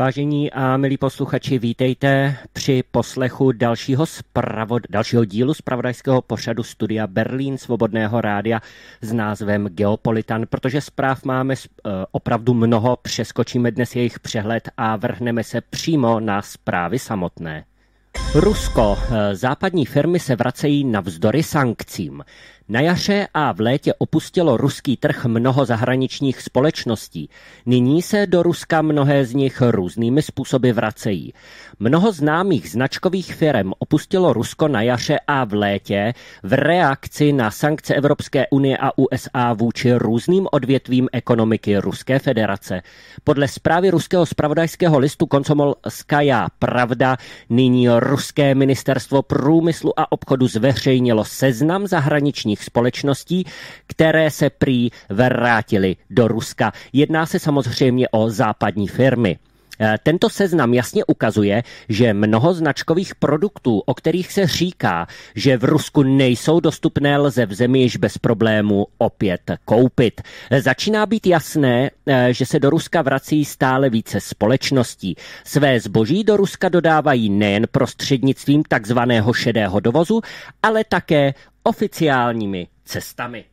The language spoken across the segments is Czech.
Vážení a milí posluchači, vítejte při poslechu dalšího, spravod, dalšího dílu zpravodajského pořadu studia Berlín Svobodného rádia s názvem Geopolitan, protože zpráv máme e, opravdu mnoho, přeskočíme dnes jejich přehled a vrhneme se přímo na zprávy samotné. Rusko. E, západní firmy se vracejí navzdory sankcím. Na jaře a v létě opustilo ruský trh mnoho zahraničních společností. Nyní se do Ruska mnohé z nich různými způsoby vracejí. Mnoho známých značkových firm opustilo Rusko na jaře a v létě v reakci na sankce Evropské unie a USA vůči různým odvětvím ekonomiky Ruské federace. Podle zprávy ruského spravodajského listu Komsomol Skaja Pravda nyní ruské ministerstvo průmyslu a obchodu zveřejnilo seznam zahraničních obchodních společností, které se prý vrátily do Ruska. Jedná se samozřejmě o západní firmy. E, tento seznam jasně ukazuje, že mnoho značkových produktů, o kterých se říká, že v Rusku nejsou dostupné, lze v zemi již bez problému opět koupit. E, začíná být jasné, e, že se do Ruska vrací stále více společností. Své zboží do Ruska dodávají nejen prostřednictvím takzvaného šedého dovozu, ale také oficiálními cestami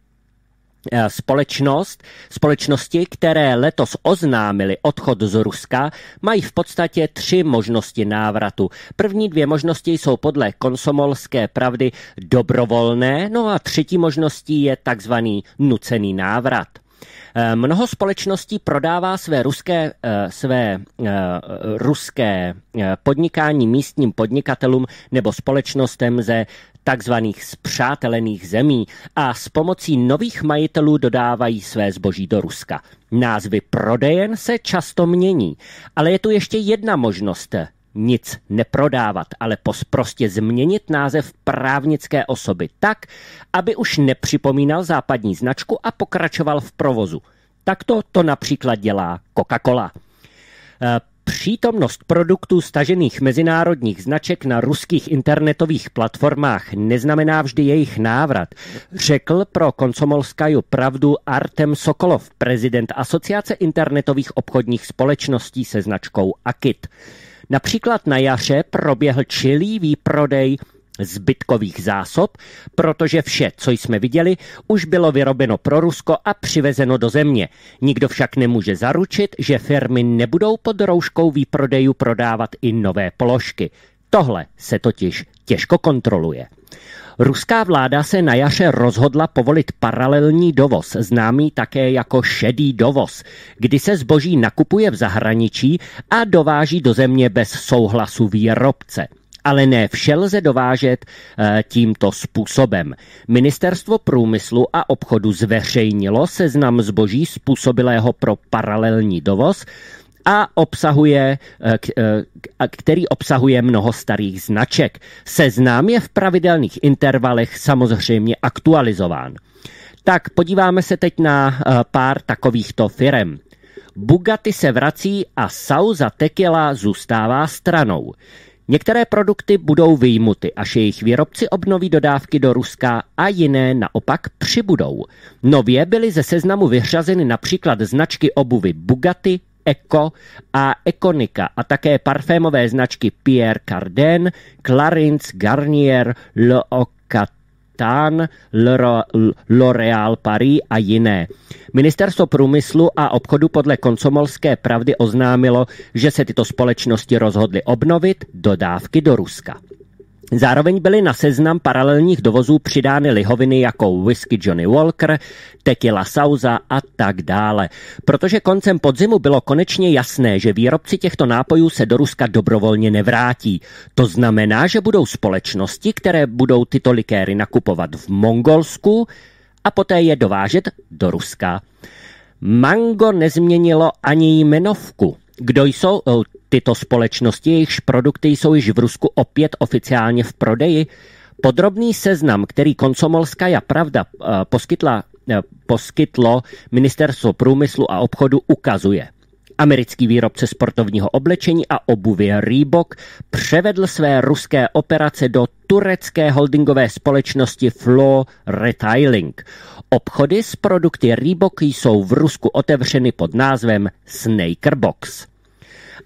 eh, společnost, společnosti, které letos oznámili odchod z Ruska, mají v podstatě tři možnosti návratu. První dvě možnosti jsou podle konsomolské pravdy dobrovolné, no a třetí možností je takzvaný nucený návrat. Eh, mnoho společností prodává své ruské, eh, své ruské podnikání místním podnikatelům nebo společnostem ze tzv. spřátelených zemí a s pomocí nových majitelů dodávají své zboží do Ruska. Názvy prodejen se často mění, ale je tu ještě jedna možnost, nic neprodávat, ale prostě změnit název právnické osoby tak, aby už nepřipomínal západní značku a pokračoval v provozu. Takto to například dělá Coca-Cola. Eh, Přítomnost produktů stažených mezinárodních značek na ruských internetových platformách neznamená vždy jejich návrat, řekl pro Konsomolskaju pravdu Artem Sokolov, prezident Asociace internetových obchodních společností se značkou Akit. Například na jaře proběhl čilý výprodej zbytkových zásob, protože vše, co jsme viděli, už bylo vyrobeno pro Rusko a přivezeno do země. Nikdo však nemůže zaručit, že firmy nebudou pod rouškou výprodejů prodávat i nové položky. Tohle se totiž těžko kontroluje. Ruská vláda se na jaře rozhodla povolit paralelní dovoz, známý také jako šedý dovoz, kdy se zboží nakupuje v zahraničí a dováží do země bez souhlasu výrobce ale ne vše lze dovážet eh, tímto způsobem. Ministerstvo průmyslu a obchodu zveřejnilo seznam zboží způsobilého pro paralelní dovoz, a obsahuje, eh, eh, který obsahuje mnoho starých značek. Seznám je v pravidelných intervalech samozřejmě aktualizován. Tak podíváme se teď na pár takovýchto firem. Bugatti se vrací a Sauza Tequila zůstává stranou. Některé produkty budou vyjmuty, až jejich výrobci obnoví dodávky do Ruska a jiné naopak přibudou. Nově byly ze seznamu vyřazeny například značky obuvy Bugatti, Eco a Econica a také parfémové značky Pierre Cardin, Clarins, Garnier, Le Oc Tan, L'Oréal Paris a jiné. Ministerstvo průmyslu a obchodu podle koncomolské pravdy oznámilo, že se tyto společnosti rozhodly obnovit dodávky do Ruska. Zároveň byly na seznam paralelních dovozů přidány lihoviny jako whisky Johnny Walker, tequila sauza a tak dále. Protože koncem podzimu bylo konečně jasné, že výrobci těchto nápojů se do Ruska dobrovolně nevrátí. To znamená, že budou společnosti, které budou tyto likéry nakupovat v Mongolsku a poté je dovážet do Ruska. Mango nezměnilo ani jmenovku. Kdo jsou tyto společnosti, jejichž produkty jsou již v Rusku opět oficiálně v prodeji? Podrobný seznam, který Konsomolská pravda e, poskytla, e, poskytlo Ministerstvo průmyslu a obchodu, ukazuje. Americký výrobce sportovního oblečení a obuvě Reebok převedl své ruské operace do turecké holdingové společnosti Flo Retailing. Obchody s produkty Reebok jsou v Rusku otevřeny pod názvem Snakerbox.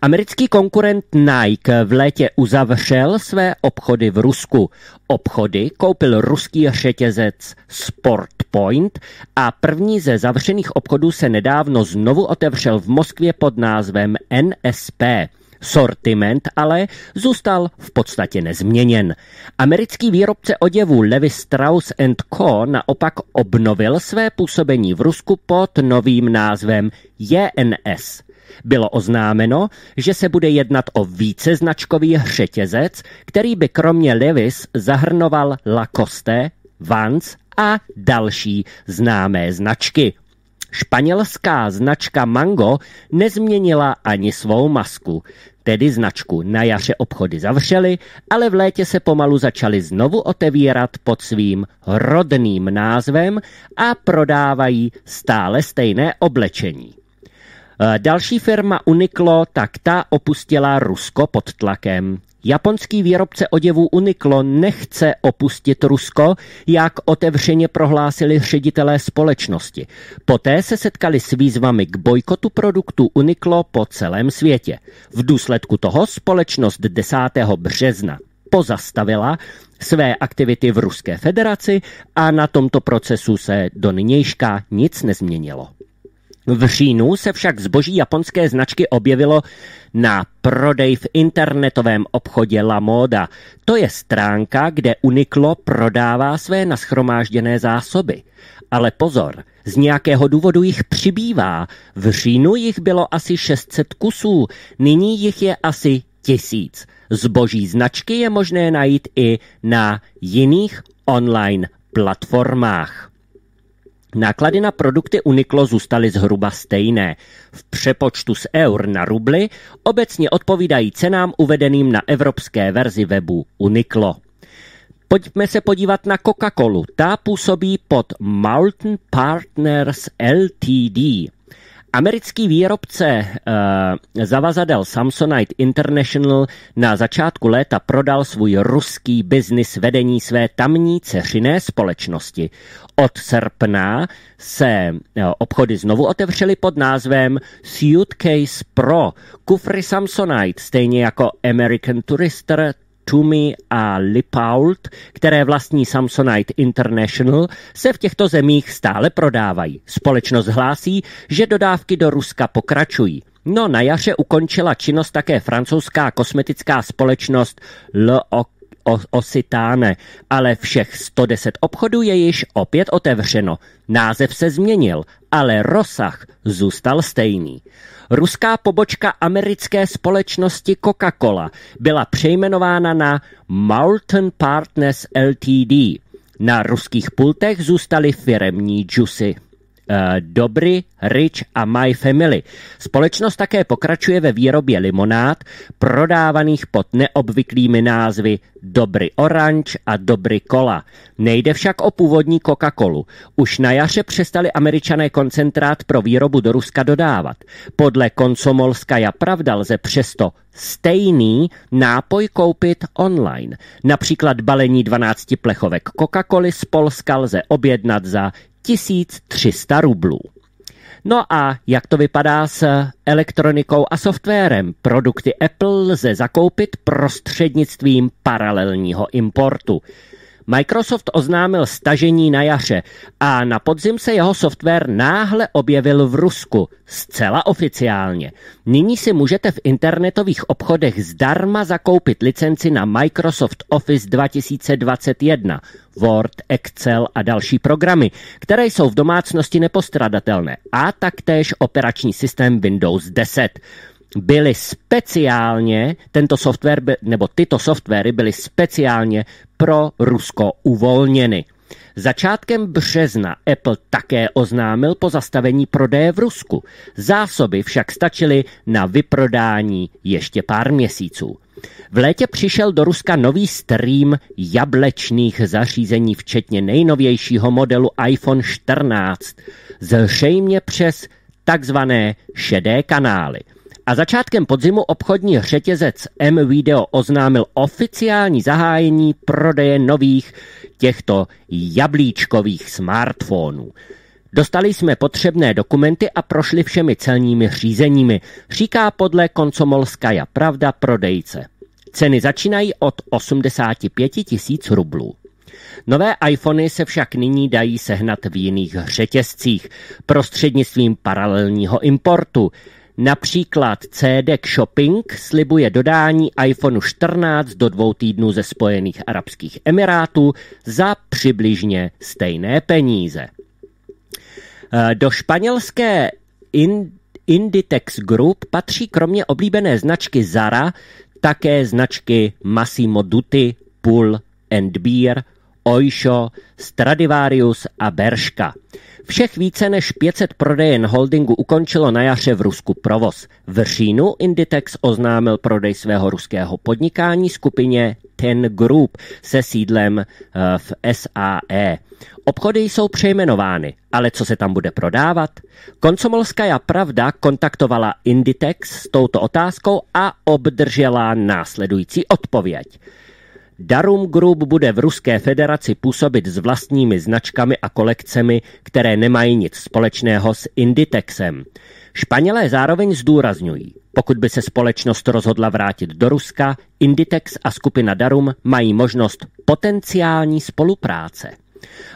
Americký konkurent Nike v létě uzavřel své obchody v Rusku. Obchody koupil ruský řetězec Sport Point a první ze zavřených obchodů se nedávno znovu otevřel v Moskvě pod názvem NSP. Sortiment ale zůstal v podstatě nezměněn. Americký výrobce oděvů Levi Strauss Co. naopak obnovil své působení v Rusku pod novým názvem JNS. Bylo oznámeno, že se bude jednat o víceznačkový řetězec, který by kromě Levis zahrnoval Lacoste, Vans a další známé značky. Španělská značka Mango nezměnila ani svou masku. Tedy značku na jaře obchody zavřely, ale v létě se pomalu začaly znovu otevírat pod svým rodným názvem a prodávají stále stejné oblečení. E, další firma Uniqlo, tak ta opustila Rusko pod tlakem. Japonský výrobce oděvů Uniqlo nechce opustit Rusko, jak otevřeně prohlásili ředitelé společnosti. Poté se setkali s výzvami k bojkotu produktu Uniqlo po celém světě. V důsledku toho společnost 10. března pozastavila své aktivity v Ruské federaci a na tomto procesu se do nynějška nic nezměnilo. V říjnu se však zboží japonské značky objevilo na prodej v internetovém obchodě La Moda. To je stránka, kde Uniqlo prodává své naschromážděné zásoby. Ale pozor, z nějakého důvodu jich přibývá. V říjnu jich bylo asi 600 kusů, nyní jich je asi tisíc. Zboží značky je možné najít i na jiných online platformách. Náklady na produkty Uniqlo zůstaly zhruba stejné. V přepočtu z eur na rubly obecně odpovídají cenám uvedeným na evropské verzi webu Uniqlo. Pojďme se podívat na Coca-Colu. Ta působí pod Mountain Partners LTD. Americký výrobce eh, zavazadel Samsonite International na začátku léta prodal svůj ruský biznis vedení své tamní ceřiné společnosti. Od srpna se eh, obchody znovu otevřely pod názvem Suitcase Pro. Kufry Samsonite, stejně jako American Tourister, Toomey a Lipault, které vlastní Samsonite International, se v těchto zemích stále prodávají. Společnost hlásí, že dodávky do Ruska pokračují. No na jaře ukončila činnost také francouzská kosmetická společnost L'Oc Ositáne, ale všech 110 obchodů je již opět otevřeno. Název se změnil, ale rozsah zůstal stejný. Ruská pobočka americké společnosti Coca-Cola byla přejmenována na Mountain Partners LTD. Na ruských pultech zůstaly firemní džusy. Eh, Dobry, Rich a My Family. Společnost také pokračuje ve výrobě limonád, prodávaných pod neobvyklými názvy Dobry Orange a Dobry Cola. Nejde však o původní Coca-Colu. Už na jaře přestali američané koncentrát pro výrobu do Ruska dodávat. Podle Konsomolska ja Pravda lze přesto stejný nápoj koupit online. Například balení 12 plechovek Coca-Coly z Polska lze objednat za 1300 rublů. No a jak to vypadá s elektronikou a softwarem? Produkty Apple lze zakoupit prostřednictvím paralelního importu. Microsoft oznámil stažení na jaře a na podzim se jeho software náhle objevil v Rusku, zcela oficiálně. Nyní si můžete v internetových obchodech zdarma zakoupit licenci na Microsoft Office 2021, Word, Excel a další programy, které jsou v domácnosti nepostradatelné a taktéž operační systém Windows 10 byly speciálně, tento software, nebo tyto softwary byly speciálně pro Rusko uvolněny. Začátkem března Apple také oznámil pozastavení prodeje v Rusku. Zásoby však stačily na vyprodání ještě pár měsíců. V létě přišel do Ruska nový stream jablečných zařízení, včetně nejnovějšího modelu iPhone 14, zřejmě přes takzvané šedé kanály – a začátkem podzimu obchodní řetězec M-Video oznámil oficiální zahájení prodeje nových těchto jablíčkových smartfonů. Dostali jsme potřebné dokumenty a prošli všemi celními řízeními, říká podle Koncomolskaja Pravda prodejce. Ceny začínají od 85 tisíc rublů. Nové iPhony se však nyní dají sehnat v jiných řetězcích prostřednictvím paralelního importu. Například CDK Shopping slibuje dodání iPhone 14 do dvou týdnů ze Spojených Arabských Emirátů za přibližně stejné peníze. Eh, do španělské Inditex Group patří kromě oblíbené značky Zara také značky Massimo Dutti, Pull and Beer, Oysho, Stradivarius a Berška. Všech více než 500 prodejen holdingu ukončilo na jaře v Rusku provoz. V říjnu Inditex oznámil prodej svého ruského podnikání skupině Ten Group se sídlem eh, v SAE. Obchody jsou přejmenovány, ale co se tam bude prodávat? Koncomolská pravda kontaktovala Inditex s touto otázkou a obdržela následující odpověď. Darum Group bude v Ruské federaci působit s vlastními značkami a kolekcemi, které nemají nic společného s Inditexem. Španělé zároveň zdůrazňují, pokud by se společnost rozhodla vrátit do Ruska, Inditex a skupina Darum mají možnost potenciální spolupráce.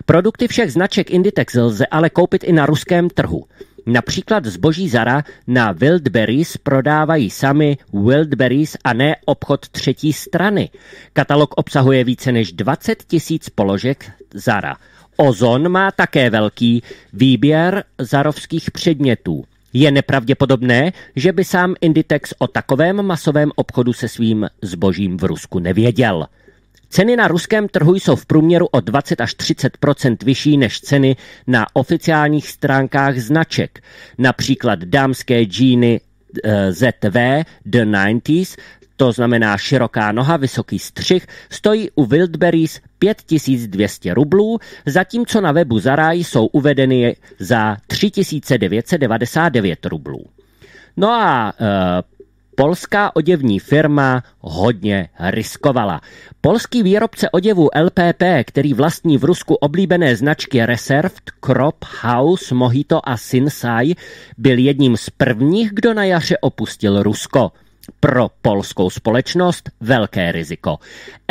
Produkty všech značek Inditex lze ale koupit i na ruském trhu. Například zboží Zara na Wildberries prodávají sami Wildberries a ne obchod třetí strany. Katalog obsahuje více než 20 tisíc položek Zara. Ozon má také velký výběr zarovských předmětů. Je nepravděpodobné, že by sám Inditex o takovém masovém obchodu se svým zbožím v Rusku nevěděl. Ceny na ruském trhu jsou v průměru o 20 až 30 vyšší než ceny na oficiálních stránkách značek, například dámské džíny eh, ZV The 90s, to znamená široká noha, vysoký střih, stojí u Wildberries 5200 rublů, zatímco na webu Zaraj jsou uvedeny za 3999 rublů. No a e, polská oděvní firma hodně riskovala. Polský výrobce oděvu LPP, který vlastní v Rusku oblíbené značky Reserved, Crop House, Mojito a Sinsai, byl jedním z prvních, kdo na jaře opustil Rusko. Pro polskou společnost velké riziko.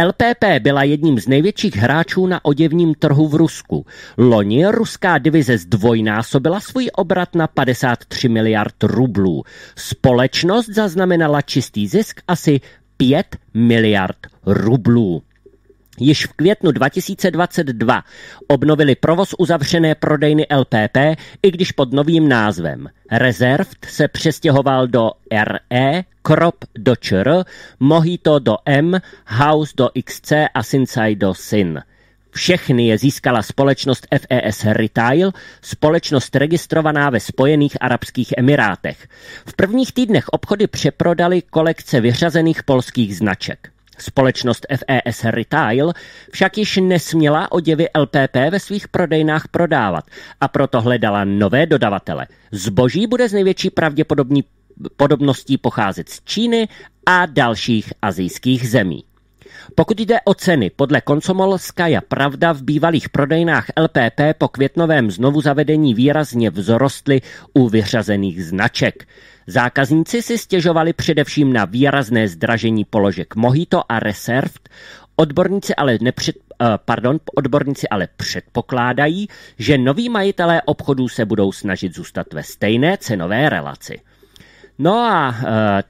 LPP byla jedním z největších hráčů na oděvním trhu v Rusku. Loni ruská divize zdvojnásobila svůj obrat na 53 miliard rublů. Společnost zaznamenala čistý zisk asi 5 miliard rublů již v květnu 2022 obnovili provoz uzavřené prodejny LPP, i když pod novým názvem. Reserved se přestěhoval do RE, Krop do ČR, Mohito do M, House do XC a Sinsai do Sin. Všechny je získala společnost FES Retail, společnost registrovaná ve Spojených Arabských Emirátech. V prvních týdnech obchody přeprodali kolekce vyřazených polských značek. Společnost FES Retail však již nesměla oděvy LPP ve svých prodejnách prodávat a proto hledala nové dodavatele. Zboží bude z největší pravděpodobností pocházet z Číny a dalších azijských zemí. Pokud jde o ceny, podle Konsomolska je pravda v bývalých prodejnách LPP po květnovém znovu zavedení výrazně vzrostly u vyřazených značek. Zákazníci si stěžovali především na výrazné zdražení položek Mojito a Reserved, Odborníci ale, nepřed, eh, pardon, odborníci ale předpokládají, že noví majitelé obchodů se budou snažit zůstat ve stejné cenové relaci. No a eh,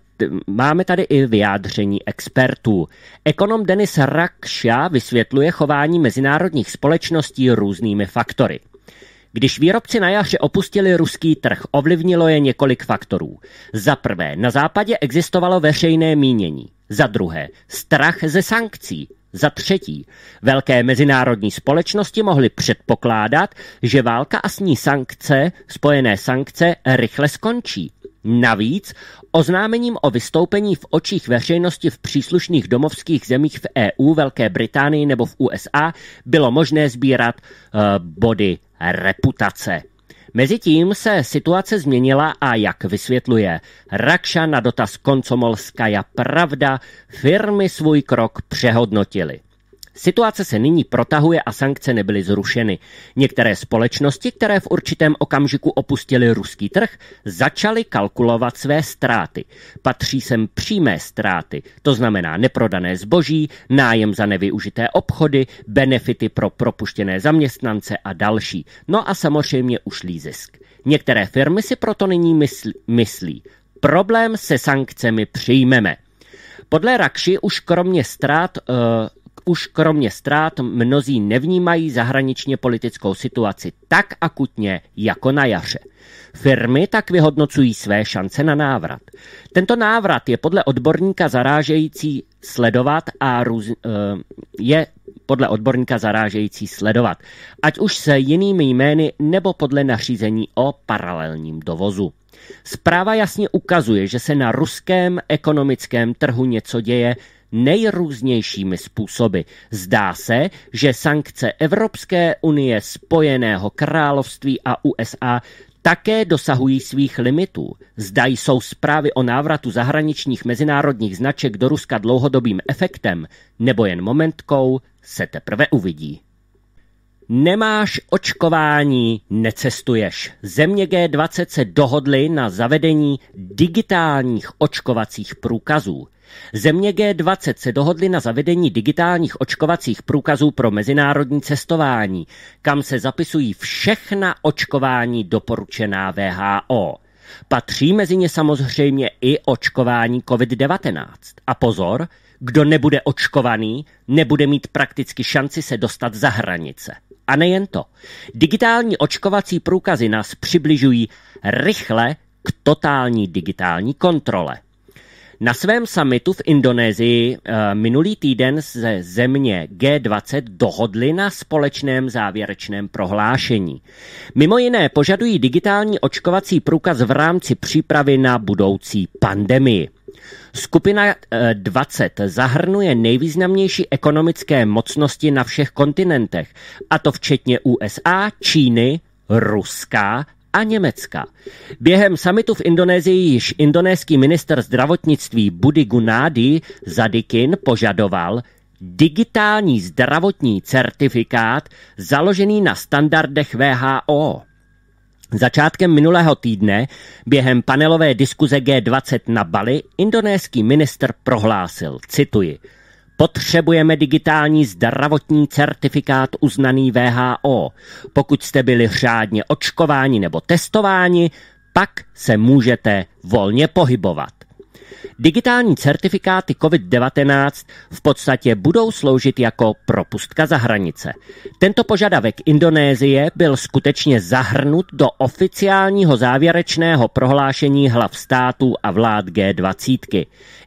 máme tady i vyjádření expertů. Ekonom Denis Rakša vysvětluje chování mezinárodních společností různými faktory. Když výrobci na jaře opustili ruský trh, ovlivnilo je několik faktorů. Za prvé, na západě existovalo veřejné mínění. Za druhé, strach ze sankcí. Za třetí, velké mezinárodní společnosti mohly předpokládat, že válka a s ní sankce, spojené sankce, rychle skončí. Navíc oznámením o vystoupení v očích veřejnosti v příslušných domovských zemích v EU, Velké Británii nebo v USA bylo možné sbírat uh, body reputace. Mezitím se situace změnila a jak vysvětluje Rakša na dotaz Koncomolskaja Pravda, firmy svůj krok přehodnotily. Situace se nyní protahuje a sankce nebyly zrušeny. Některé společnosti, které v určitém okamžiku opustily ruský trh, začaly kalkulovat své ztráty. Patří sem přímé ztráty, to znamená neprodané zboží, nájem za nevyužité obchody, benefity pro propuštěné zaměstnance a další. No a samozřejmě ušlý zisk. Některé firmy si proto nyní myslí, myslí problém se sankcemi přijmeme. Podle Rakši už kromě ztrát uh, už kromě ztrát mnozí nevnímají zahraničně politickou situaci tak akutně jako na jaře. Firmy tak vyhodnocují své šance na návrat. Tento návrat je podle odborníka zarážející sledovat a růz, eh, je podle odborníka zarážející sledovat, ať už se jinými jmény nebo podle nařízení o paralelním dovozu. Zpráva jasně ukazuje, že se na ruském ekonomickém trhu něco děje, nejrůznějšími způsoby. Zdá se, že sankce Evropské unie, Spojeného království a USA také dosahují svých limitů. Zda jsou zprávy o návratu zahraničních mezinárodních značek do Ruska dlouhodobým efektem nebo jen momentkou, se teprve uvidí. Nemáš očkování, necestuješ. Země G20 se dohodly na zavedení digitálních očkovacích průkazů. Země G20 se dohodly na zavedení digitálních očkovacích průkazů pro mezinárodní cestování, kam se zapisují všechna očkování doporučená VHO. Patří mezi ně samozřejmě i očkování COVID-19. A pozor, kdo nebude očkovaný, nebude mít prakticky šanci se dostat za hranice. A nejen to. Digitální očkovací průkazy nás přibližují rychle k totální digitální kontrole. Na svém summitu v Indonésii eh, minulý týden se země G20 dohodly na společném závěrečném prohlášení. Mimo jiné požadují digitální očkovací průkaz v rámci přípravy na budoucí pandemii. Skupina 20 eh, zahrnuje nejvýznamnější ekonomické mocnosti na všech kontinentech, a to včetně USA, Číny, Ruska, a Německa. Během samitu v Indonésii již indonéský minister zdravotnictví Budi Gunadi Zadikin požadoval, digitální zdravotní certifikát založený na standardech WHO. Začátkem minulého týdne během panelové diskuze G20 na Bali indonéský minister prohlásil, cituji, Potřebujeme digitální zdravotní certifikát uznaný VHO. Pokud jste byli řádně očkováni nebo testováni, pak se můžete volně pohybovat. Digitální certifikáty COVID-19 v podstatě budou sloužit jako propustka za hranice. Tento požadavek Indonésie byl skutečně zahrnut do oficiálního závěrečného prohlášení hlav států a vlád G20.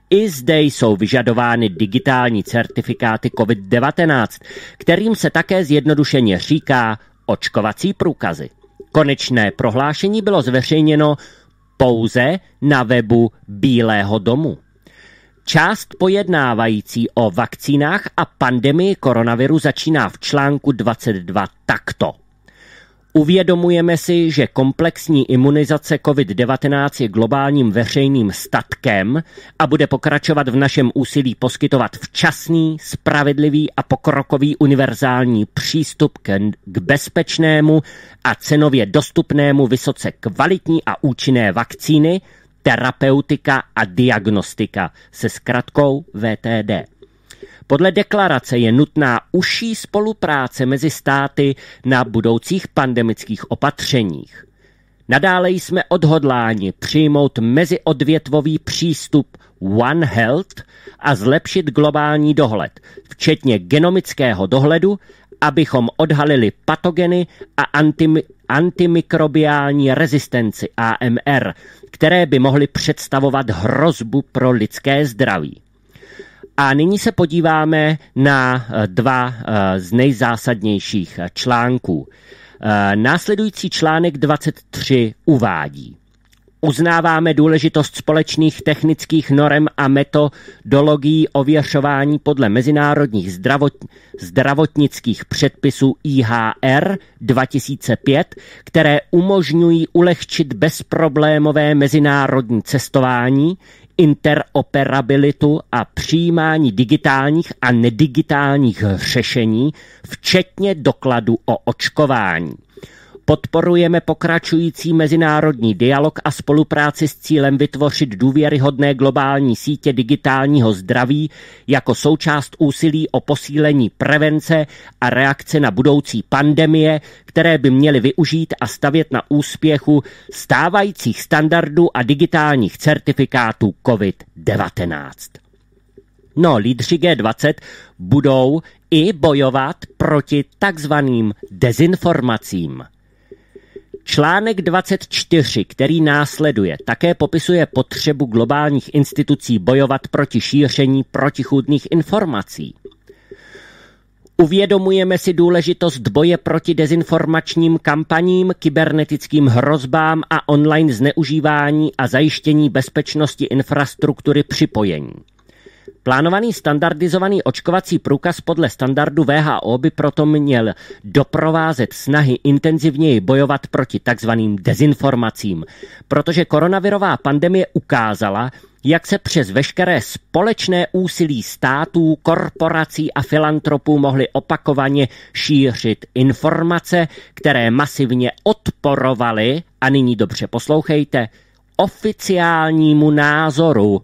I zde jsou vyžadovány digitální certifikáty COVID-19, kterým se také zjednodušeně říká očkovací průkazy. Konečné prohlášení bylo zveřejněno pouze na webu Bílého domu. Část pojednávající o vakcínách a pandemii koronaviru začíná v článku 22 takto. Uvědomujeme si, že komplexní imunizace COVID-19 je globálním veřejným statkem a bude pokračovat v našem úsilí poskytovat včasný, spravedlivý a pokrokový univerzální přístup k, bezpečnému a cenově dostupnému vysoce kvalitní a účinné vakcíny, terapeutika a diagnostika se zkratkou VTD. Podle deklarace je nutná užší spolupráce mezi státy na budoucích pandemických opatřeních. Nadále jsme odhodláni přijmout meziodvětvový přístup One Health a zlepšit globální dohled, včetně genomického dohledu, abychom odhalili patogeny a antim- antimikrobiální rezistenci AMR, které by mohly představovat hrozbu pro lidské zdraví. A nyní se podíváme na eh, dva eh, z nejzásadnějších eh, článků. Následující článek 23 uvádí. Uznáváme důležitost společných technických norem a metodologií ověřování podle mezinárodních zdravot, zdravotnických předpisů IHR 2005, které umožňují ulehčit bezproblémové mezinárodní cestování, interoperabilitu a přijímání digitálních a nedigitálních řešení, včetně dokladu o očkování. Podporujeme pokračující mezinárodní dialog a spolupráci s cílem vytvořit důvěryhodné globální sítě digitálního zdraví jako součást úsilí o posílení prevence a reakce na budoucí pandemie, které by měly využít a stavět na úspěchu stávajících standardů a digitálních certifikátů COVID-19. No, lídři G20 budou i bojovat proti takzvaným dezinformacím. Článek 24, který následuje, také popisuje potřebu globálních institucí bojovat proti šíření protichůdných informací. Uvědomujeme si důležitost boje proti dezinformačním kampaním, kybernetickým hrozbám a online zneužívání a zajištění bezpečnosti infrastruktury připojení. Plánovaný standardizovaný očkovací průkaz podle standardu VHO by proto měl doprovázet snahy intenzivněji bojovat proti takzvaným dezinformacím, protože koronavirová pandemie ukázala, jak se přes veškeré společné úsilí států, korporací a filantropů mohly opakovaně šířit informace, které masivně odporovaly, a nyní dobře poslouchejte, oficiálnímu názoru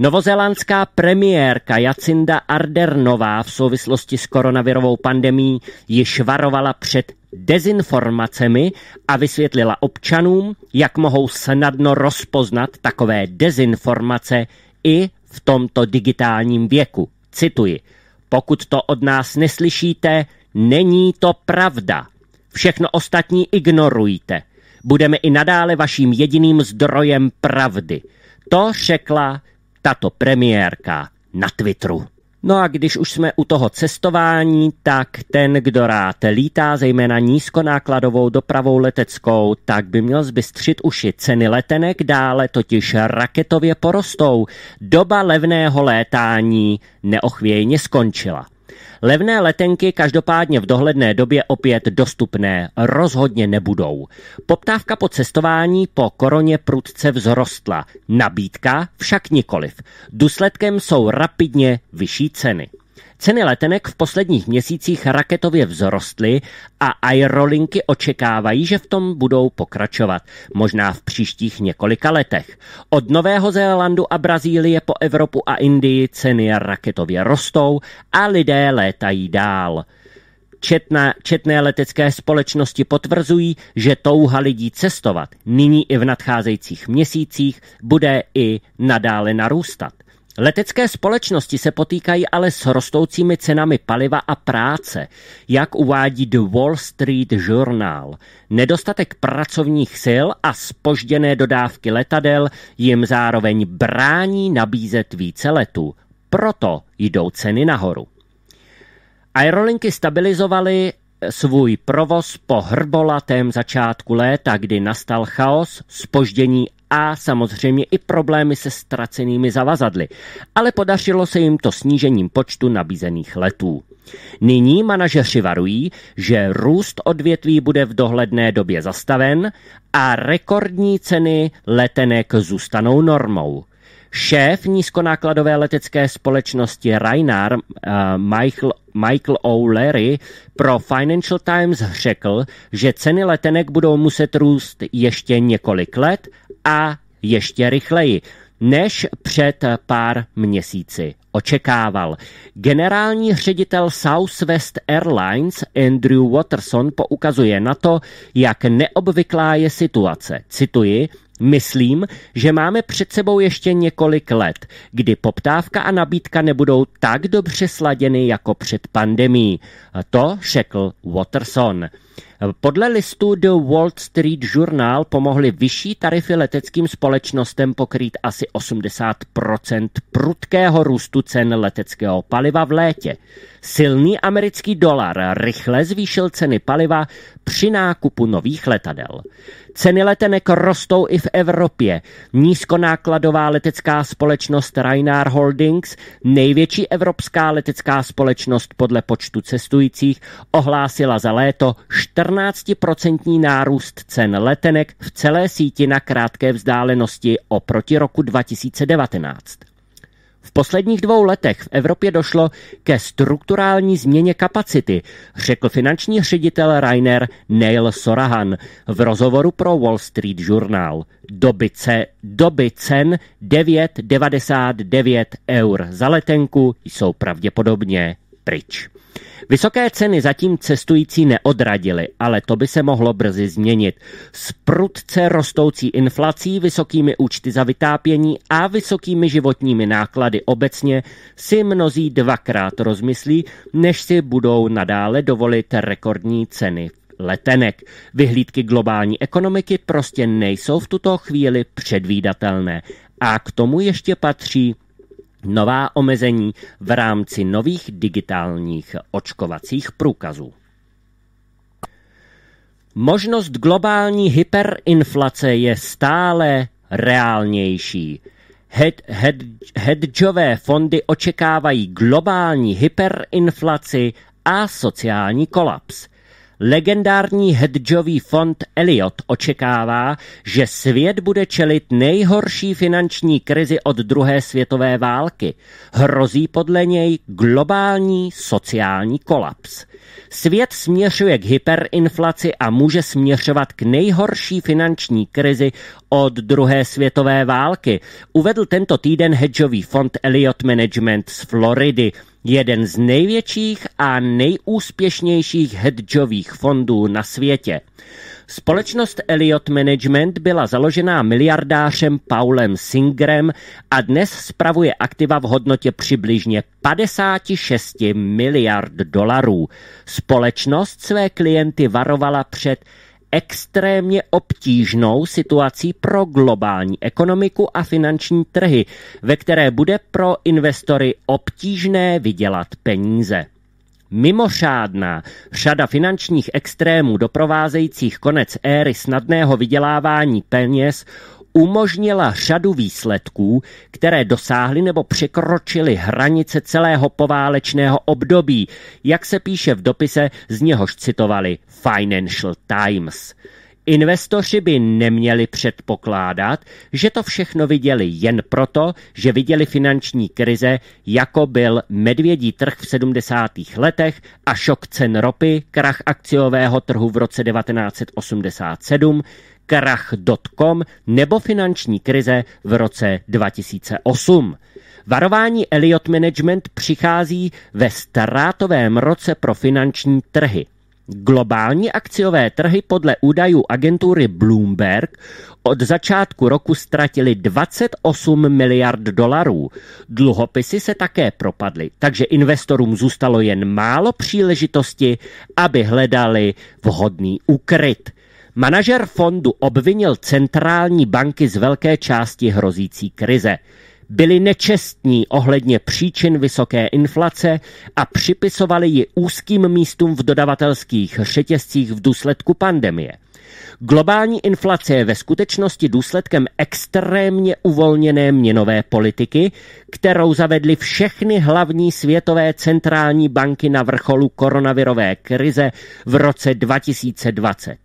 Novozélandská premiérka Jacinda Ardernová v souvislosti s koronavirovou pandemí již varovala před dezinformacemi a vysvětlila občanům, jak mohou snadno rozpoznat takové dezinformace i v tomto digitálním věku. Cituji, pokud to od nás neslyšíte, není to pravda. Všechno ostatní ignorujte. Budeme i nadále vaším jediným zdrojem pravdy. To řekla tato premiérka na Twitteru. No a když už jsme u toho cestování, tak ten, kdo rád lítá zejména nízkonákladovou dopravou leteckou, tak by měl zbystřit uši. Ceny letenek dále totiž raketově porostou. Doba levného létání neochvějně skončila. Levné letenky každopádně v dohledné době opět dostupné rozhodně nebudou. Poptávka po cestování po koroně prudce vzrostla, nabídka však nikoliv. Důsledkem jsou rapidně vyšší ceny. Ceny letenek v posledních měsících raketově vzrostly a aerolinky očekávají, že v tom budou pokračovat, možná v příštích několika letech. Od Nového Zélandu a Brazílie po Evropu a Indii ceny raketově rostou a lidé létají dál. Četná, četné letecké společnosti potvrzují, že touha lidí cestovat nyní i v nadcházejících měsících bude i nadále narůstat. Letecké společnosti se potýkají ale s rostoucími cenami paliva a práce, jak uvádí The Wall Street Journal. Nedostatek pracovních sil a spožděné dodávky letadel jim zároveň brání nabízet více letů. Proto jdou ceny nahoru. Aerolinky stabilizovaly eh, svůj provoz po hrbolatém začátku léta, kdy nastal chaos, spoždění a samozřejmě i problémy se ztracenými zavazadly, ale podařilo se jim to snížením počtu nabízených letů. Nyní manažeři varují, že růst odvětví bude v dohledné době zastaven a rekordní ceny letenek zůstanou normou. Šéf nízkonákladové letecké společnosti Ryanair eh, Michael, Michael O'Leary pro Financial Times řekl, že ceny letenek budou muset růst ještě několik let a ještě rychleji než před pár měsíci očekával. Generální ředitel Southwest Airlines Andrew Watson poukazuje na to, jak neobvyklá je situace. Cituji, Myslím, že máme před sebou ještě několik let, kdy poptávka a nabídka nebudou tak dobře sladěny jako před pandemí. To řekl Watson. Podle listu The Wall Street Journal pomohly vyšší tarify leteckým společnostem pokrýt asi 80 prudkého růstu cen leteckého paliva v létě. Silný americký dolar rychle zvýšil ceny paliva při nákupu nových letadel. Ceny letenek rostou i v Evropě. Nízkonákladová letecká společnost Ryanair Holdings, největší evropská letecká společnost podle počtu cestujících, ohlásila za léto 4 14% nárůst cen letenek v celé síti na krátké vzdálenosti oproti roku 2019. V posledních dvou letech v Evropě došlo ke strukturální změně kapacity, řekl finanční ředitel Rainer Neil Sorahan v rozhovoru pro Wall Street Journal. Doby, ce, doby cen 9,99 eur za letenku jsou pravděpodobně pryč. Vysoké ceny zatím cestující neodradily, ale to by se mohlo brzy změnit. S prudce rostoucí inflací, vysokými účty za vytápění a vysokými životními náklady obecně si mnozí dvakrát rozmyslí, než si budou nadále dovolit rekordní ceny letenek. Vyhlídky globální ekonomiky prostě nejsou v tuto chvíli předvídatelné. A k tomu ještě patří nová omezení v rámci nových digitálních očkovacích průkazů. Možnost globální hyperinflace je stále reálnější. Hed, hed, hedžové fondy očekávají globální hyperinflaci a sociální kolaps – Legendární hedžový fond Elliot očekává, že svět bude čelit nejhorší finanční krizi od druhé světové války. Hrozí podle něj globální sociální kolaps. Svět směřuje k hyperinflaci a může směřovat k nejhorší finanční krizi od druhé světové války, uvedl tento týden hedžový fond Elliot Management z Floridy – jeden z největších a nejúspěšnějších hedžových fondů na světě. Společnost Elliot Management byla založená miliardářem Paulem Singerem a dnes spravuje aktiva v hodnotě přibližně 56 miliard dolarů. Společnost své klienty varovala před extrémně obtížnou situací pro globální ekonomiku a finanční trhy, ve které bude pro investory obtížné vydělat peníze. Mimořádná řada finančních extrémů doprovázejících konec éry snadného vydělávání peněz umožnila řadu výsledků, které dosáhly nebo překročily hranice celého poválečného období, jak se píše v dopise, z něhož citovali Financial Times. Investoři by neměli předpokládat, že to všechno viděli jen proto, že viděli finanční krize, jako byl medvědí trh v 70. letech a šok cen ropy, krach akciového trhu v roce 1987, krach.com nebo finanční krize v roce 2008. Varování Elliot Management přichází ve ztrátovém roce pro finanční trhy. Globální akciové trhy podle údajů agentury Bloomberg od začátku roku ztratili 28 miliard dolarů. Dluhopisy se také propadly, takže investorům zůstalo jen málo příležitosti, aby hledali vhodný ukryt. Manažer fondu obvinil centrální banky z velké části hrozící krize. Byli nečestní ohledně příčin vysoké inflace a připisovali ji úzkým místům v dodavatelských řetězcích v důsledku pandemie – Globální inflace je ve skutečnosti důsledkem extrémně uvolněné měnové politiky, kterou zavedly všechny hlavní světové centrální banky na vrcholu koronavirové krize v roce 2020.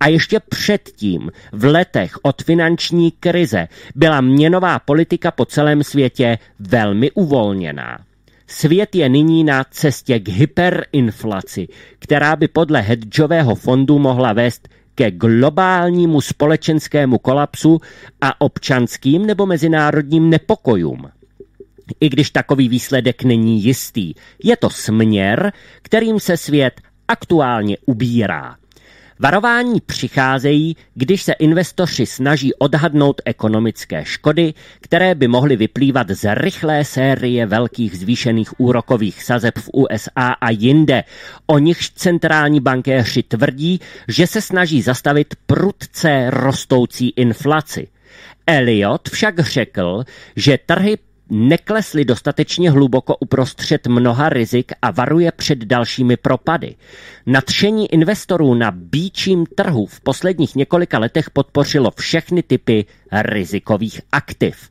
A ještě předtím, v letech od finanční krize, byla měnová politika po celém světě velmi uvolněná. Svět je nyní na cestě k hyperinflaci, která by podle hedžového fondu mohla vést ke globálnímu společenskému kolapsu a občanským nebo mezinárodním nepokojům. I když takový výsledek není jistý, je to směr, kterým se svět aktuálně ubírá. Varování přicházejí, když se investoři snaží odhadnout ekonomické škody, které by mohly vyplývat z rychlé série velkých zvýšených úrokových sazeb v USA a jinde. O nichž centrální bankéři tvrdí, že se snaží zastavit prudce rostoucí inflaci. Elliot však řekl, že trhy neklesly dostatečně hluboko uprostřed mnoha rizik a varuje před dalšími propady. Natření investorů na býčím trhu v posledních několika letech podpořilo všechny typy rizikových aktiv.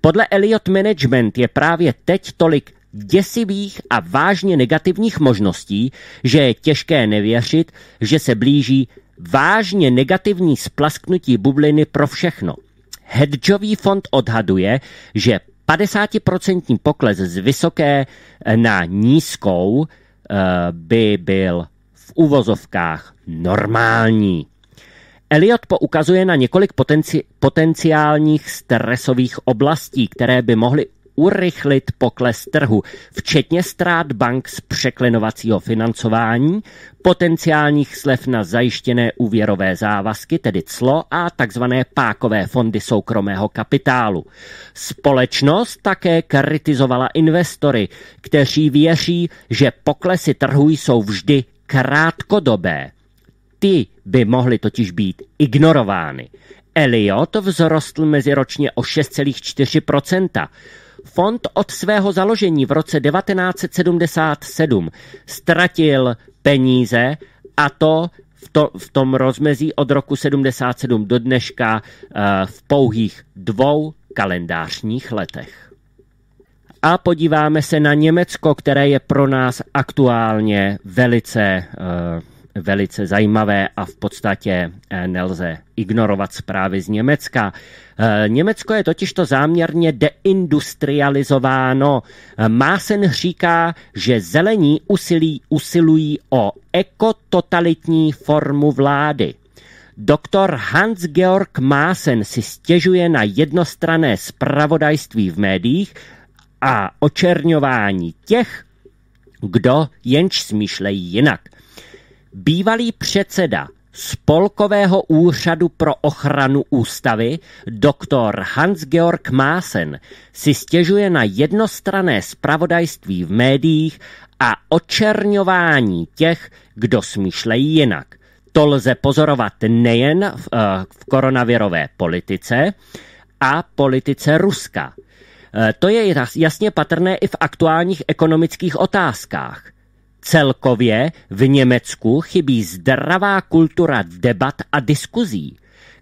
Podle Elliot Management je právě teď tolik děsivých a vážně negativních možností, že je těžké nevěřit, že se blíží vážně negativní splasknutí bubliny pro všechno. Hedžový fond odhaduje, že 50% pokles z vysoké eh, na nízkou eh, by byl v uvozovkách normální. Elliot poukazuje na několik potenci- potenciálních stresových oblastí, které by mohly urychlit pokles trhu, včetně ztrát bank z překlenovacího financování, potenciálních slev na zajištěné úvěrové závazky, tedy clo a tzv. pákové fondy soukromého kapitálu. Společnost také kritizovala investory, kteří věří, že poklesy trhu jsou vždy krátkodobé. Ty by mohly totiž být ignorovány. Elliot vzrostl meziročně o 6,4% fond od svého založení v roce 1977 ztratil peníze a to v, to, v tom rozmezí od roku 77 do dneška eh, v pouhých dvou kalendářních letech. A podíváme se na Německo, které je pro nás aktuálně velice uh, velice zajímavé a v podstatě eh, nelze ignorovat zprávy z Německa. Eh, Německo je totiž to záměrně deindustrializováno. Eh, Másen říká, že zelení usilí, usilují o ekototalitní formu vlády. Doktor Hans-Georg Másen si stěžuje na jednostrané spravodajství v médiích a očerňování těch, kdo jenž smýšlejí jinak – Bývalý předseda Spolkového úřadu pro ochranu ústavy doktor Hans-Georg Maasen si stěžuje na jednostrané spravodajství v médiích a očerňování těch, kdo smýšlejí jinak. To lze pozorovat nejen v, eh, v koronavirové politice a politice Ruska. Eh, to je jasně patrné i v aktuálních ekonomických otázkách – Celkově v Německu chybí zdravá kultura debat a diskuzí.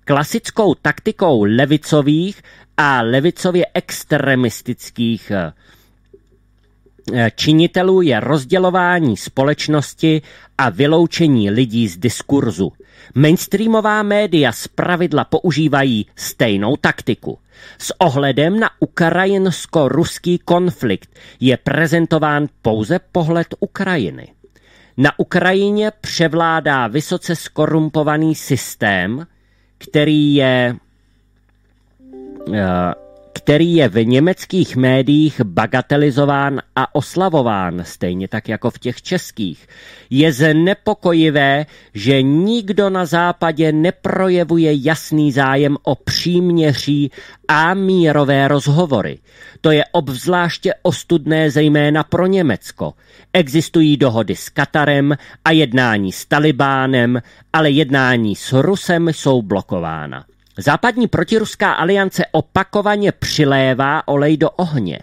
Klasickou taktikou levicových a levicově extremistických eh, činitelů je rozdělování společnosti a vyloučení lidí z diskurzu. Mainstreamová média zpravidla používají stejnou taktiku. S ohledem na ukrajinsko-ruský konflikt je prezentován pouze pohled Ukrajiny. Na Ukrajině převládá vysoce skorumpovaný systém, který je uh, který je v německých médiích bagatelizován a oslavován, stejně tak jako v těch českých. Je znepokojivé, že nikdo na západě neprojevuje jasný zájem o příměří a mírové rozhovory. To je obzvláště ostudné zejména pro Německo. Existují dohody s Katarem a jednání s Talibánem, ale jednání s Rusem jsou blokována. Západní protiruská aliance opakovaně přilévá olej do ohně.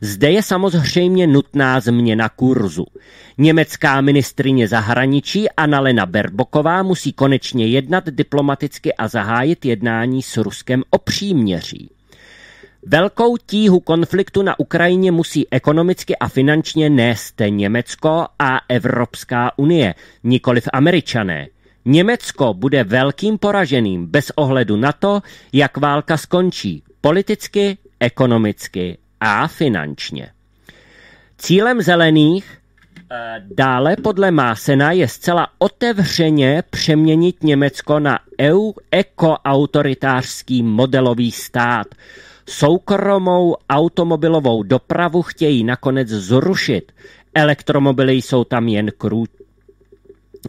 Zde je samozřejmě nutná změna kurzu. Německá ministrině zahraničí Annalena Berboková musí konečně jednat diplomaticky a zahájit jednání s Ruskem o příměří. Velkou tíhu konfliktu na Ukrajině musí ekonomicky a finančně nést Německo a Evropská unie, nikoliv Američané. Německo bude velkým poraženým bez ohledu na to, jak válka skončí politicky, ekonomicky a finančně. Cílem zelených eh, Dále podle Másena je zcela otevřeně přeměnit Německo na EU ekoautoritářský modelový stát. Soukromou automobilovou dopravu chtějí nakonec zrušit. Elektromobily jsou tam jen krů,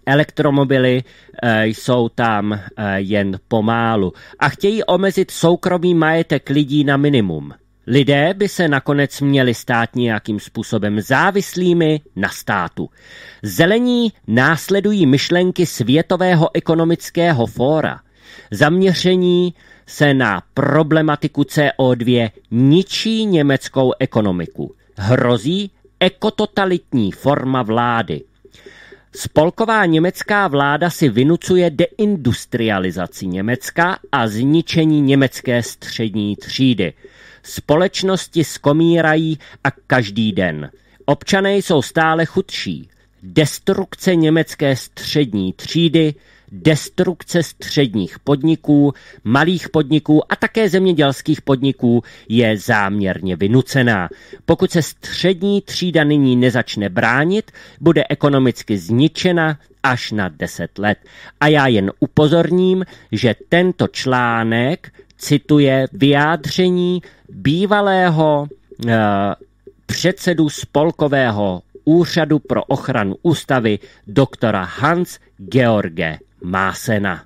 Elektromobily eh, jsou tam eh, jen pomálu a chtějí omezit soukromý majetek lidí na minimum. Lidé by se nakonec měli stát nějakým způsobem závislými na státu. Zelení následují myšlenky Světového ekonomického fóra. Zaměření se na problematiku CO2 ničí německou ekonomiku. Hrozí ekototalitní forma vlády. Spolková německá vláda si vynucuje deindustrializaci Německa a zničení německé střední třídy. Společnosti skomírají a každý den. Občané jsou stále chudší. Destrukce německé střední třídy destrukce středních podniků, malých podniků a také zemědělských podniků je záměrně vynucená. Pokud se střední třída nyní nezačne bránit, bude ekonomicky zničena až na 10 let. A já jen upozorním, že tento článek cituje vyjádření bývalého e, předsedu spolkového úřadu pro ochranu ústavy doktora Hans George Másena.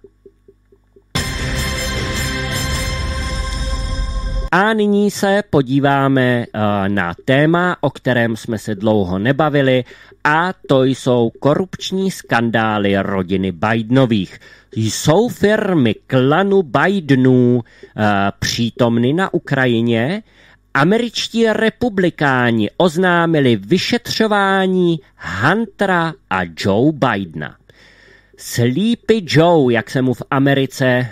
A nyní se podíváme eh, na téma, o kterém jsme se dlouho nebavili, a to jsou korupční skandály rodiny Bidenových. Jsou firmy klanu Bidenů eh, přítomny na Ukrajině? Američtí republikáni oznámili vyšetřování Huntera a Joe Bidena. Sleepy Joe, jak se mu v Americe e,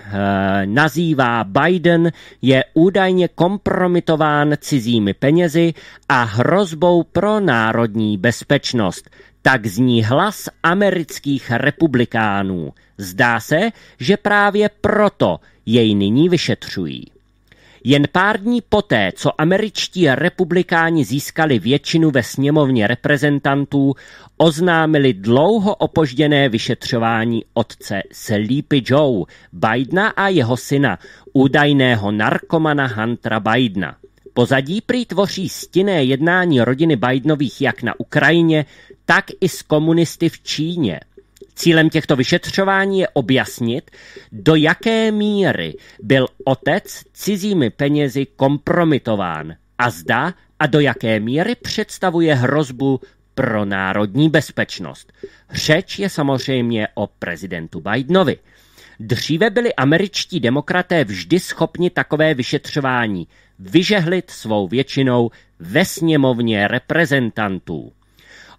nazývá Biden, je údajně kompromitován cizími penězi a hrozbou pro národní bezpečnost. Tak zní hlas amerických republikánů. Zdá se, že právě proto jej nyní vyšetřují. Jen pár dní poté, co američtí republikáni získali většinu ve sněmovně reprezentantů, oznámili dlouho opožděné vyšetřování otce Sleepy Joe Bidena a jeho syna, údajného narkomana Huntera Bidena. Pozadí prý tvoří stinné jednání rodiny Bidenových jak na Ukrajině, tak i s komunisty v Číně – Cílem těchto vyšetřování je objasnit, do jaké míry byl otec cizími penězi kompromitován a zda a do jaké míry představuje hrozbu pro národní bezpečnost. Řeč je samozřejmě o prezidentu Bidenovi. Dříve byli američtí demokraté vždy schopni takové vyšetřování vyžehlit svou většinou ve sněmovně reprezentantů.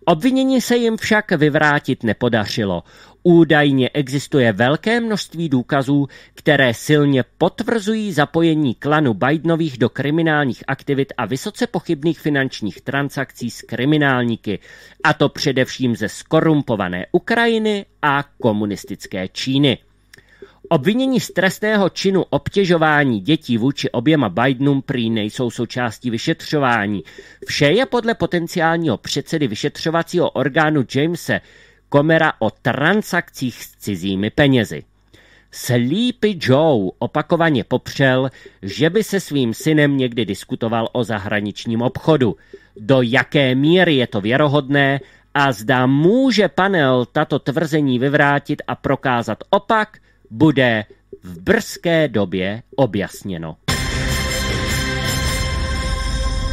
Obvinění se jim však vyvrátit nepodařilo. Údajně existuje velké množství důkazů, které silně potvrzují zapojení klanu Bidenových do kriminálních aktivit a vysoce pochybných finančních transakcí s kriminálníky, a to především ze skorumpované Ukrajiny a komunistické Číny. Obvinění z trestného činu obtěžování dětí vůči oběma Bidenům prý nejsou součástí vyšetřování. Vše je podle potenciálního předsedy vyšetřovacího orgánu Jamese Komera o transakcích s cizími penězi. Sleepy Joe opakovaně popřel, že by se svým synem někdy diskutoval o zahraničním obchodu. Do jaké míry je to věrohodné a zda může panel tato tvrzení vyvrátit a prokázat opak – bude v brzké době objasněno.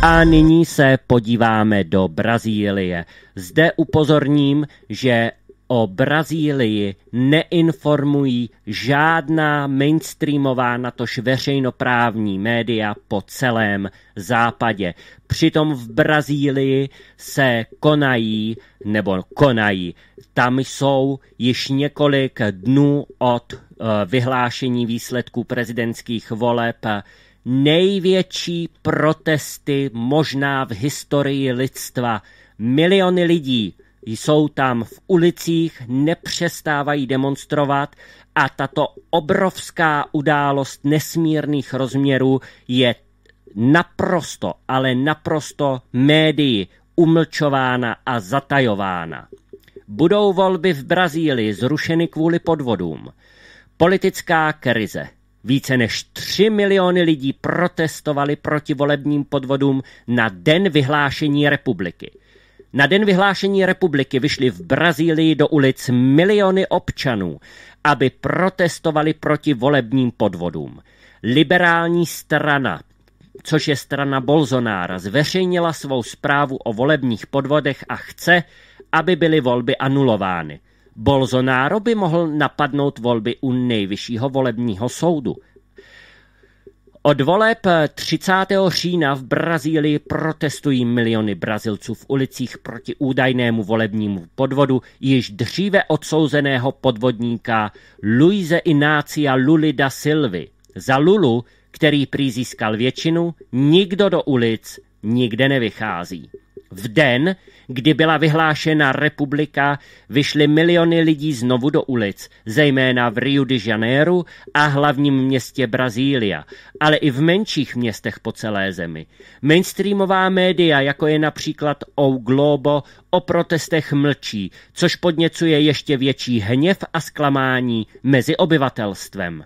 A nyní se podíváme do Brazílie. Zde upozorním, že o Brazílii neinformují žádná mainstreamová, natož veřejnoprávní média po celém západě. Přitom v Brazílii se konají, nebo konají, tam jsou již několik dnů od eh, vyhlášení výsledků prezidentských voleb největší protesty možná v historii lidstva. Miliony lidí jsou tam v ulicích, nepřestávají demonstrovat a tato obrovská událost nesmírných rozměrů je naprosto, ale naprosto médii umlčována a zatajována. Budou volby v Brazílii zrušeny kvůli podvodům. Politická krize. Více než 3 miliony lidí protestovali proti volebním podvodům na den vyhlášení republiky. Na den vyhlášení republiky vyšly v Brazílii do ulic miliony občanů, aby protestovali proti volebním podvodům. Liberální strana což je strana Bolsonára, zveřejnila svou zprávu o volebních podvodech a chce, aby byly volby anulovány. Bolsonaro by mohl napadnout volby u nejvyššího volebního soudu. Od voleb 30. Eh, října v Brazílii protestují miliony Brazilců v ulicích proti údajnému volebnímu podvodu již dříve odsouzeného podvodníka Luise Inácia Luli da Silvy. Za Lulu, který prý získal většinu, nikdo do ulic nikde nevychází. V den, kdy byla vyhlášena republika, vyšly miliony lidí znovu do ulic, zejména v Rio de Janeiro a hlavním městě Brazília, ale i v menších městech po celé zemi. Mainstreamová média, jako je například O Globo, o protestech mlčí, což podněcuje ještě větší hněv a zklamání mezi obyvatelstvem.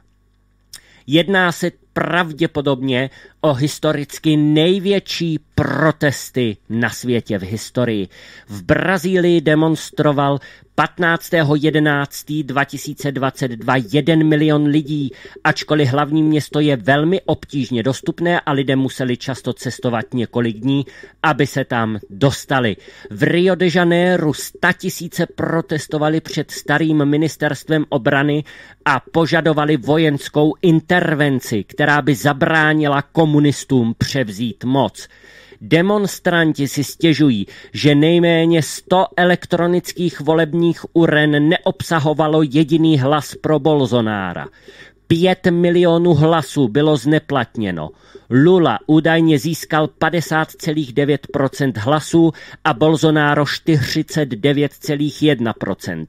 Jedná se pravděpodobně o historicky největší protesty na světě v historii. V Brazílii demonstroval 15.11.2022 jeden milion lidí, ačkoliv hlavní město je velmi obtížně dostupné a lidé museli často cestovat několik dní, aby se tam dostali. V Rio de Janeiro tisíce protestovali před starým ministerstvem obrany a požadovali vojenskou intervenci, která by zabránila komu komunistům převzít moc. Demonstranti si stěžují, že nejméně 100 elektronických volebních uren neobsahovalo jediný hlas pro Bolzonára. 5 milionů hlasů bylo zneplatněno. Lula údajně získal 50,9% hlasů a Bolsonaro 49,1%.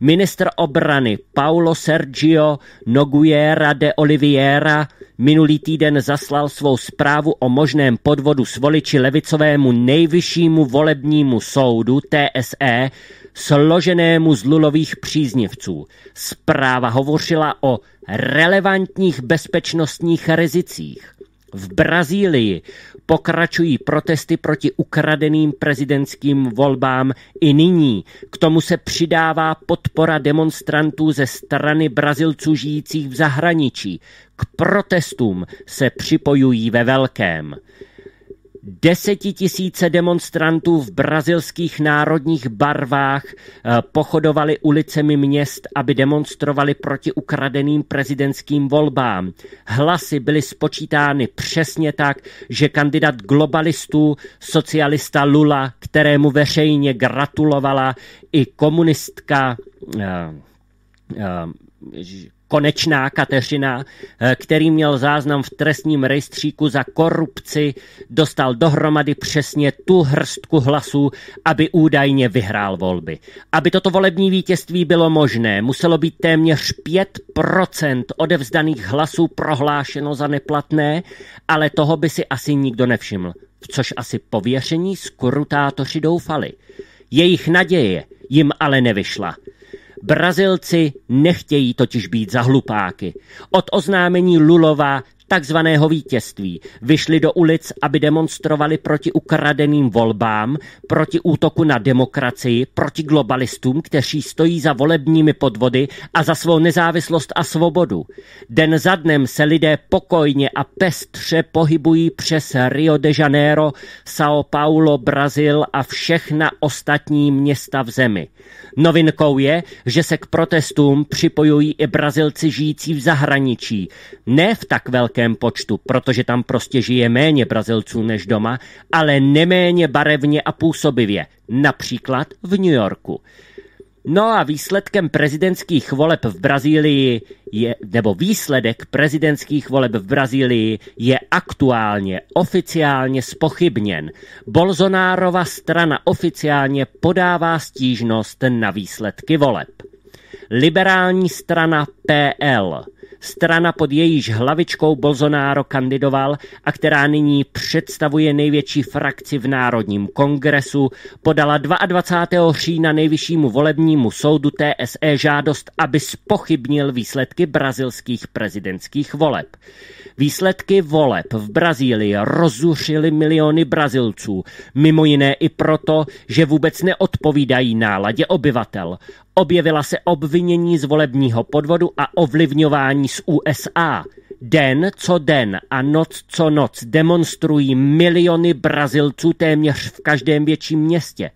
Ministr obrany Paulo Sergio Nogueira de Oliveira minulý týden zaslal svou zprávu o možném podvodu s voliči levicovému nejvyššímu volebnímu soudu TSE složenému z Lulových příznivců. Zpráva hovořila o relevantních bezpečnostních rizicích. V Brazílii pokračují protesty proti ukradeným prezidentským volbám i nyní. K tomu se přidává podpora demonstrantů ze strany Brazilců žijících v zahraničí. K protestům se připojují ve velkém. Desetitisíce demonstrantů v brazilských národních barvách eh, pochodovali ulicemi měst, aby demonstrovali proti ukradeným prezidentským volbám. Hlasy byly spočítány přesně tak, že kandidát globalistů, socialista Lula, kterému veřejně gratulovala i komunistka eh, eh, Konečná Kateřina, eh, který měl záznam v trestním rejstříku za korupci, dostal dohromady přesně tu hrstku hlasů, aby údajně vyhrál volby. Aby toto volební vítězství bylo možné, muselo být téměř 5% odevzdaných hlasů prohlášeno za neplatné, ale toho by si asi nikdo nevšiml, v což asi pověření skrutátoři doufali. Jejich naděje jim ale nevyšla – Brazilci nechtějí totiž být za hlupáky. Od oznámení Lulova takzvaného vítězství. Vyšli do ulic, aby demonstrovali proti ukradeným volbám, proti útoku na demokracii, proti globalistům, kteří stojí za volebními podvody a za svou nezávislost a svobodu. Den za dnem se lidé pokojně a pestře pohybují přes Rio de Janeiro, São Paulo, Brazil a všechna ostatní města v zemi. Novinkou je, že se k protestům připojují i Brazilci žijící v zahraničí. Ne v tak velké velkém počtu, protože tam prostě žije méně Brazilců než doma, ale neméně barevně a působivě, například v New Yorku. No a výsledkem prezidentských voleb v Brazílii je, nebo výsledek prezidentských voleb v Brazílii je aktuálně oficiálně spochybněn. Bolzonárova strana oficiálně podává stížnost na výsledky voleb. Liberální strana PL strana pod jejíž hlavičkou Bolsonaro kandidoval a která nyní představuje největší frakci v Národním kongresu, podala 22. října nejvyššímu volebnímu soudu TSE žádost, aby spochybnil výsledky brazilských prezidentských voleb. Výsledky voleb v Brazílii rozuřily miliony Brazilců, mimo jiné i proto, že vůbec neodpovídají náladě obyvatel. Objevila se obvinění z volebního podvodu a ovlivňování z USA. Den co den a noc co noc demonstrují miliony Brazilců téměř v každém větším městě.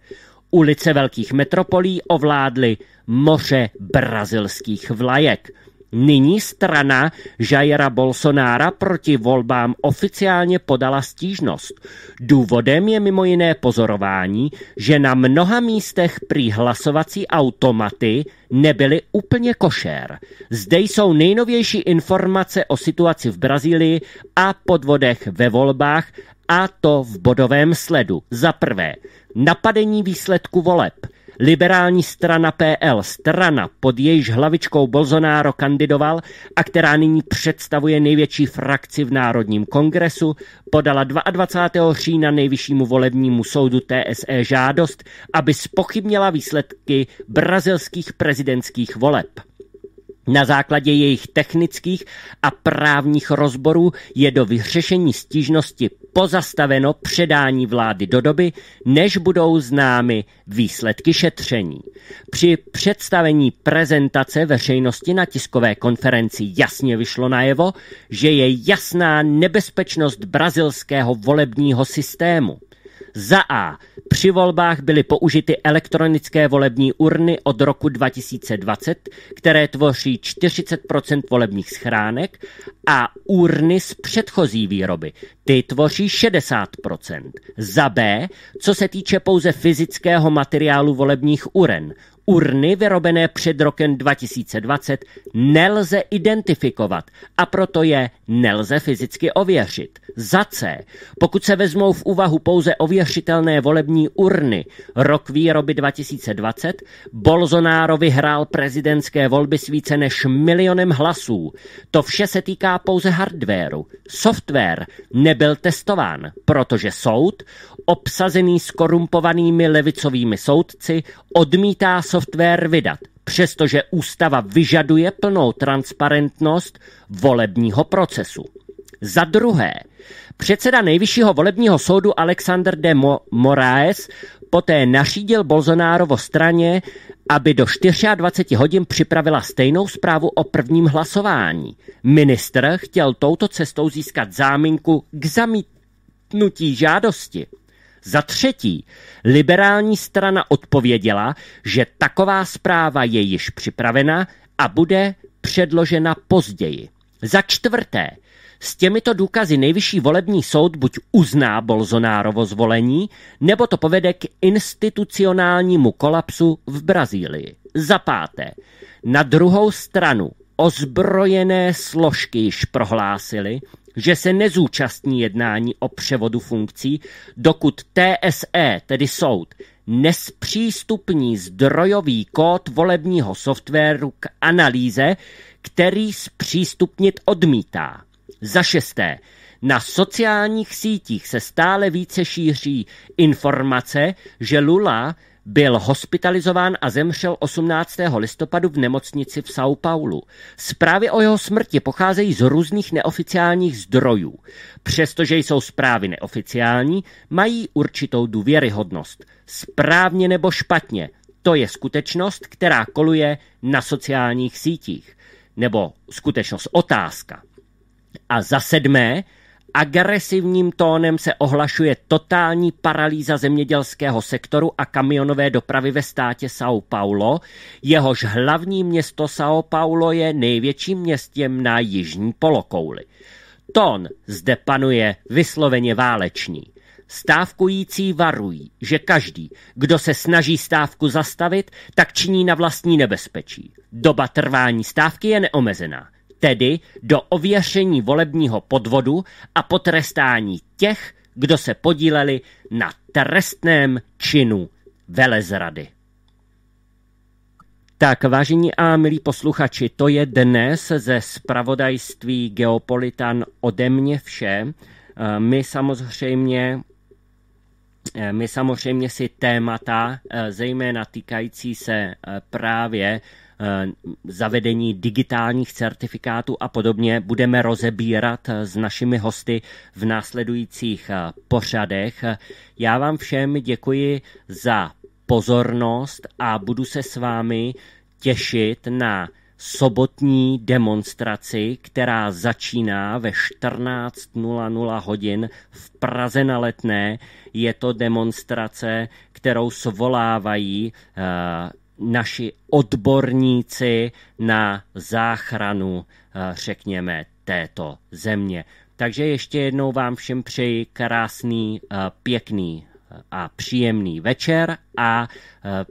Ulice velkých metropolí ovládly moře brazilských vlajek. Nyní strana Jaira Bolsonára proti volbám oficiálně podala stížnost. Důvodem je mimo jiné pozorování, že na mnoha místech prý hlasovací automaty nebyly úplně košér. Zde jsou nejnovější informace o situaci v Brazílii a podvodech ve volbách a to v bodovém sledu. Za prvé, napadení výsledku voleb – Liberální strana PL, strana pod jejíž hlavičkou Bolsonaro kandidoval a která nyní představuje největší frakci v Národním kongresu, podala 22. října nejvyššímu volebnímu soudu TSE žádost, aby spochybnila výsledky brazilských prezidentských voleb. Na základě jejich technických a právních rozborů je do vyřešení stížnosti pozastaveno předání vlády do doby, než budou známy výsledky šetření. Při představení prezentace veřejnosti na tiskové konferenci jasně vyšlo najevo, že je jasná nebezpečnost brazilského volebního systému. Za A. Při volbách byly použity elektronické volební urny od roku 2020, které tvoří 40 volebních schránek a urny z předchozí výroby, ty tvoří 60%. Za B, co se týče pouze fyzického materiálu volebních uren. Urny vyrobené před rokem 2020 nelze identifikovat a proto je nelze fyzicky ověřit. Za C, pokud se vezmou v úvahu pouze ověřitelné volební urny rok výroby 2020, Bolsonaro vyhrál prezidentské volby s více než milionem hlasů. To vše se týká pouze hardwareu. Software nebyl nebyl testován, protože soud, obsazený skorumpovanými levicovými soudci, odmítá software vydat, přestože ústava vyžaduje plnou transparentnost volebního procesu. Za druhé, předseda nejvyššího volebního soudu Alexander de Moraes poté nařídil Bolsonárovo straně, aby do 24 hodin připravila stejnou zprávu o prvním hlasování. Ministr chtěl touto cestou získat záminku k zamítnutí žádosti. Za třetí, liberální strana odpověděla, že taková zpráva je již připravena a bude předložena později. Za čtvrté, s těmito důkazy nejvyšší volební soud buď uzná Bolsonárovo zvolení, nebo to povede k institucionálnímu kolapsu v Brazílii. Za páté, na druhou stranu ozbrojené složky již prohlásily, že se nezúčastní jednání o převodu funkcí, dokud TSE, tedy soud, nespřístupní zdrojový kód volebního softwaru k analýze, který zpřístupnit odmítá. Za šesté, na sociálních sítích se stále více šíří informace, že Lula byl hospitalizován a zemřel 18. listopadu v nemocnici v São Paulo. Zprávy o jeho smrti pocházejí z různých neoficiálních zdrojů. Přestože jsou zprávy neoficiální, mají určitou důvěryhodnost. Správně nebo špatně, to je skutečnost, která koluje na sociálních sítích. Nebo skutečnost otázka. A za sedmé, agresivním tónem se ohlašuje totální paralýza zemědělského sektoru a kamionové dopravy ve státě São Paulo. Jehož hlavní město São Paulo je největším městem na jižní polokouli. Tón zde panuje vysloveně válečný. Stávkující varují, že každý, kdo se snaží stávku zastavit, tak činí na vlastní nebezpečí. Doba trvání stávky je neomezená tedy do ověření volebního podvodu a potrestání těch, kdo se podíleli na trestném činu velezrady. Tak, vážení a milí posluchači, to je dnes ze spravodajství Geopolitan ode mě vše. Eh, my samozřejmě eh, my samozřejmě si témata, eh, zejména týkající se právě Eh, zavedení digitálních certifikátů a podobně budeme rozebírat eh, s našimi hosty v následujících eh, pořadech. Já vám všem děkuji za pozornost a budu se s vámi těšit na sobotní demonstraci, která začíná ve 14.00 hodin v Praze na Letné. Je to demonstrace, kterou svolávají uh, naši odborníci na záchranu, eh, řekněme, této země. Takže ještě jednou vám všem přeji krásný, eh, pěkný eh, a příjemný večer a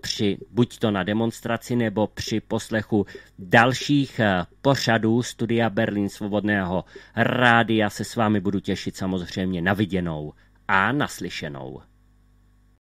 při buď to na demonstraci nebo při poslechu dalších pořadů Studia Berlin Svobodného rádia se s vámi budu těšit samozřejmě na viděnou a naslyšenou.